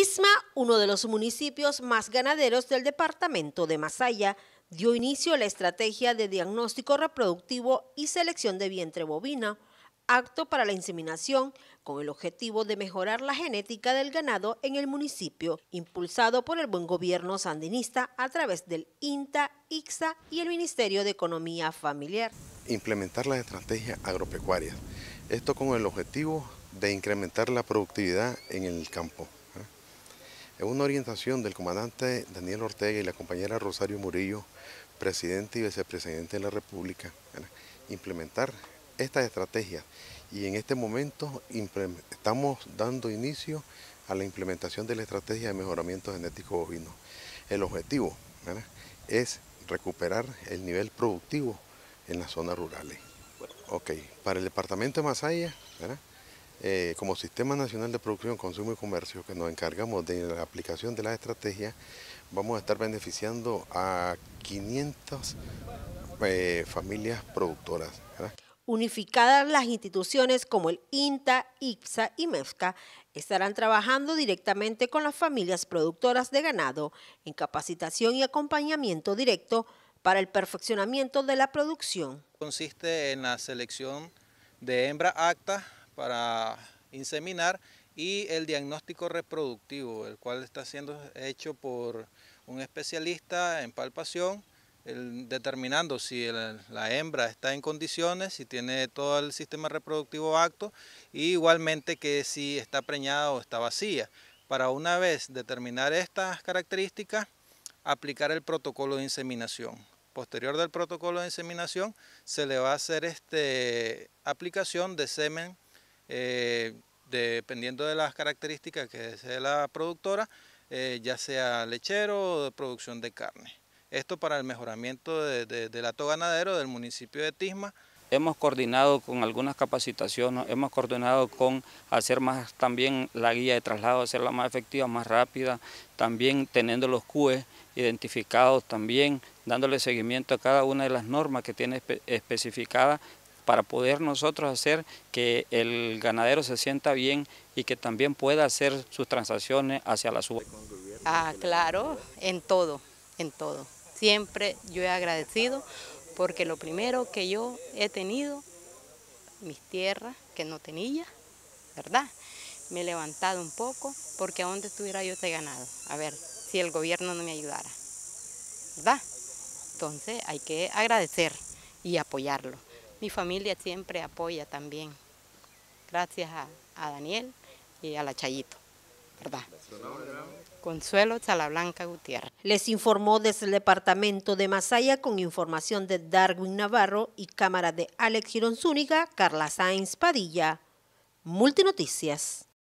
Isma, uno de los municipios más ganaderos del departamento de Masaya, dio inicio a la estrategia de diagnóstico reproductivo y selección de vientre bovina, acto para la inseminación, con el objetivo de mejorar la genética del ganado en el municipio, impulsado por el buen gobierno sandinista a través del INTA, Ixa y el Ministerio de Economía Familiar. Implementar la estrategia agropecuaria, esto con el objetivo de incrementar la productividad en el campo es una orientación del comandante Daniel Ortega y la compañera Rosario Murillo, presidente y vicepresidente de la República, implementar estas estrategias. Y en este momento estamos dando inicio a la implementación de la estrategia de mejoramiento genético bovino. El objetivo es recuperar el nivel productivo en las zonas rurales. Ok, para el departamento de Masaya, ¿verdad? Eh, como Sistema Nacional de Producción, Consumo y Comercio, que nos encargamos de la aplicación de la estrategia, vamos a estar beneficiando a 500 eh, familias productoras. Unificadas las instituciones como el INTA, IPSA y MEFCA estarán trabajando directamente con las familias productoras de ganado en capacitación y acompañamiento directo para el perfeccionamiento de la producción. Consiste en la selección de hembra acta para inseminar y el diagnóstico reproductivo, el cual está siendo hecho por un especialista en palpación, determinando si la hembra está en condiciones, si tiene todo el sistema reproductivo acto, y igualmente que si está preñada o está vacía. Para una vez determinar estas características, aplicar el protocolo de inseminación. Posterior del protocolo de inseminación, se le va a hacer este, aplicación de semen eh, dependiendo de las características que desee la productora, eh, ya sea lechero o de producción de carne. Esto para el mejoramiento del ato ganadero del municipio de Tisma. Hemos coordinado con algunas capacitaciones, hemos coordinado con hacer más también la guía de traslado, hacerla más efectiva, más rápida, también teniendo los QE identificados también, dándole seguimiento a cada una de las normas que tiene especificada especificadas para poder nosotros hacer que el ganadero se sienta bien y que también pueda hacer sus transacciones hacia la suba. Ah, claro, en todo, en todo. Siempre yo he agradecido porque lo primero que yo he tenido, mis tierras que no tenía, ¿verdad? Me he levantado un poco porque a dónde estuviera yo este ganado, a ver, si el gobierno no me ayudara, ¿verdad? Entonces hay que agradecer y apoyarlo mi familia siempre apoya también. Gracias a, Daniel y a la Chayito, ¿verdad? Consuelo Salablanca Gutiérrez. Les informó desde el departamento de Masaya con información de Darwin Navarro y cámara de Alex Girón Carla Sáenz Padilla. Multinoticias.